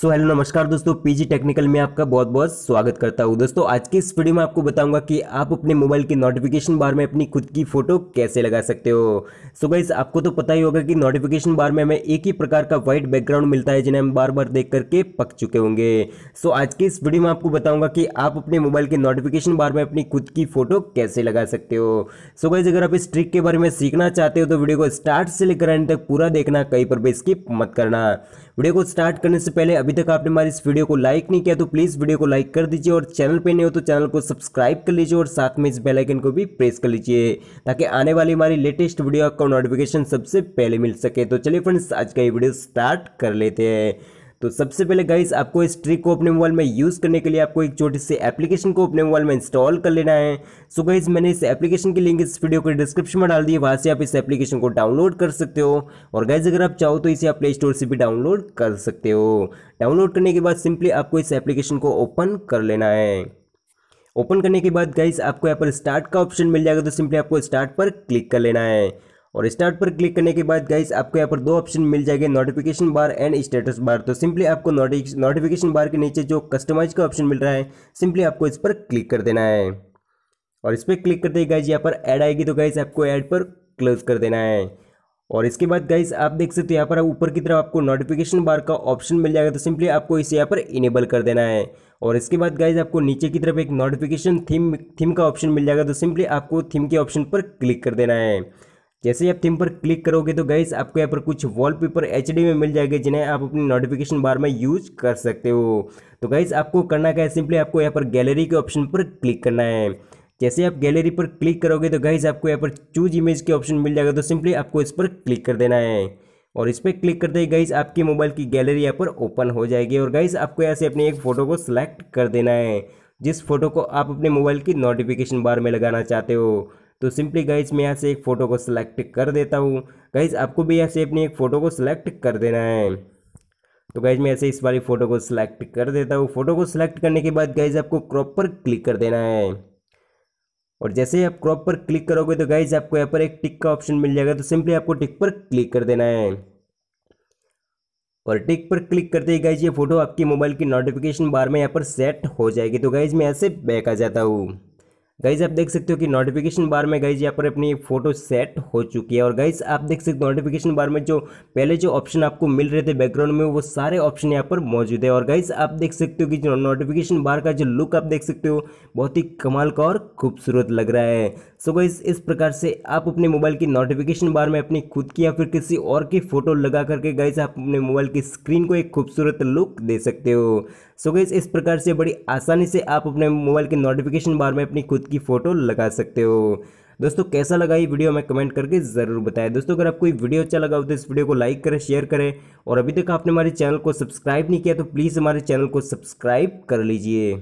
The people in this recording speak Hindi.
सो हेलो नमस्कार दोस्तों पीजी टेक्निकल में आपका बहुत बहुत स्वागत करता हूँ दोस्तों आज की इस वीडियो में आपको बताऊंगा कि आप अपने मोबाइल के नोटिफिकेशन बार में अपनी खुद की फ़ोटो कैसे लगा सकते हो सो so, गाइज आपको तो पता ही होगा कि नोटिफिकेशन बार में हमें एक ही प्रकार का व्हाइट बैकग्राउंड मिलता है जिन्हें हम बार बार देख करके पक चुके होंगे सो so, आज की इस वीडियो में आपको बताऊँगा कि आप अपने मोबाइल के नोटिफिकेशन बार में अपनी खुद की फ़ोटो कैसे लगा सकते हो सो गाइज अगर आप इस ट्रिक के बारे में सीखना चाहते हो तो वीडियो को स्टार्ट से लेकर एंड तक पूरा देखना कहीं पर भी स्किप मत करना वीडियो को स्टार्ट करने से पहले अभी तक आपने हमारी इस वीडियो को लाइक नहीं किया तो प्लीज़ वीडियो को लाइक कर दीजिए और चैनल पर नहीं हो तो चैनल को सब्सक्राइब कर लीजिए और साथ में इस बेलाइकन को भी प्रेस कर लीजिए ताकि आने वाली हमारी लेटेस्ट वीडियो आपको नोटिफिकेशन सबसे पहले मिल सके तो चलिए फ्रेंड्स आज का ये वीडियो स्टार्ट कर लेते हैं तो सबसे पहले गाइस आपको इस ट्रिक को अपने मोबाइल में यूज़ करने के लिए आपको एक छोटी सी एप्लीकेशन को अपने मोबाइल में इंस्टॉल कर लेना है सो गाइज मैंने इस एप्लीकेशन की लिंक इस वीडियो के डिस्क्रिप्शन में डाल दी है वहाँ से आप इस एप्लीकेशन को डाउनलोड कर सकते हो और गाइज अगर आप चाहो तो इसे आप प्ले स्टोर से भी डाउनलोड कर सकते हो डाउनलोड करने के बाद सिंपली आपको इस एप्लीकेशन को ओपन कर लेना है ओपन करने के बाद गाइज आपको यहाँ पर स्टार्ट का ऑप्शन मिल जाएगा तो सिंपली आपको स्टार्ट पर क्लिक कर लेना है और स्टार्ट पर क्लिक करने के बाद गाइस आपको यहाँ पर दो ऑप्शन मिल जाएंगे notification bar and status bar तो सिंपली आपको नोटिफिकेशन बार के नीचे जो कस्टमाइज का ऑप्शन मिल रहा है सिंपली आपको इस पर क्लिक कर देना है और इस पर क्लिक करते ही गाइज यहाँ पर ऐड आएगी तो गाइज आपको ऐड पर क्लोज कर देना है और इसके बाद गाइज आप देख सकते हो यहाँ पर ऊपर की तरफ आपको नोटिफिकेशन बार का ऑप्शन मिल जाएगा तो सिंपली आपको इसे यहाँ पर इनेबल कर देना है और इसके बाद गाइज आपको नीचे की तरफ एक नोटिफिकेशन थीम थीम का ऑप्शन मिल जाएगा तो सिंपली आपको थीम के ऑप्शन पर क्लिक कर देना है जैसे ही आप थीम पर क्लिक करोगे तो गाइस आपको यहाँ पर कुछ वॉलपेपर एचडी में मिल जाएंगे जिन्हें आप अपनी नोटिफिकेशन बार में यूज कर सकते हो तो गाइस आपको करना क्या है सिंपली आपको यहाँ पर गैलरी के ऑप्शन पर क्लिक करना है जैसे आप गैलरी पर क्लिक करोगे तो गाइस आपको यहाँ पर चूज इमेज के ऑप्शन मिल जाएगा तो सिंपली आपको इस पर क्लिक कर देना है और इस पर क्लिक करते ही गाइस आपकी मोबाइल की गैलरी यहाँ पर ओपन हो जाएगी और गाइस आपको यहाँ से अपनी एक फ़ोटो को सिलेक्ट कर देना है जिस फोटो को आप अपने मोबाइल की नोटिफिकेशन बार में लगाना चाहते हो तो सिंपली गाइज मैं यहाँ से एक फ़ोटो को सिलेक्ट कर देता हूँ गाइज आपको भी यहाँ से अपनी एक फ़ोटो को सिलेक्ट कर देना है तो गाइज मैं ऐसे इस वाली फ़ोटो को सिलेक्ट कर देता हूँ फ़ोटो को सिलेक्ट करने के बाद गाइज आपको क्रॉप पर क्लिक कर देना है और जैसे ही आप क्रॉप पर क्लिक करोगे तो गाइज आपको यहाँ पर एक टिक का ऑप्शन मिल जाएगा तो सिंपली आपको टिक पर क्लिक कर देना है और टिक पर क्लिक करते ही गाइज ये फोटो आपकी मोबाइल की नोटिफिकेशन बार में यहाँ पर सेट हो जाएगी तो गाइज मैं ऐसे बैक आ जाता हूँ गाइज आप देख सकते हो कि नोटिफिकेशन बार में गाइज यहाँ पर अपनी फोटो सेट हो चुकी है और गाइज आप देख सकते हो नोटिफिकेशन बार में जो पहले जो ऑप्शन आपको मिल रहे थे बैकग्राउंड में वो सारे ऑप्शन यहाँ पर मौजूद है और गाइज आप देख सकते हो कि जो नोटिफिकेशन बार का जो लुक आप देख सकते हो बहुत ही कमाल का और खूबसूरत लग रहा है सो गाइज इस प्रकार से आप अपने मोबाइल की नोटिफिकेशन बार में अपनी खुद की या फिर किसी और की फ़ोटो लगा करके गाइज आप अपने मोबाइल की स्क्रीन को एक खूबसूरत लुक दे सकते हो सो गई इस प्रकार से बड़ी आसानी से आप अपने मोबाइल के नोटिफिकेशन बार में अपनी खुद की फ़ोटो लगा सकते हो दोस्तों कैसा लगा ये वीडियो हमें कमेंट करके ज़रूर बताएं दोस्तों अगर आपको ये वीडियो अच्छा लगा हो तो इस वीडियो को लाइक करें शेयर करें और अभी तक आपने हमारे चैनल को सब्सक्राइब नहीं किया तो प्लीज़ हमारे चैनल को सब्सक्राइब कर लीजिए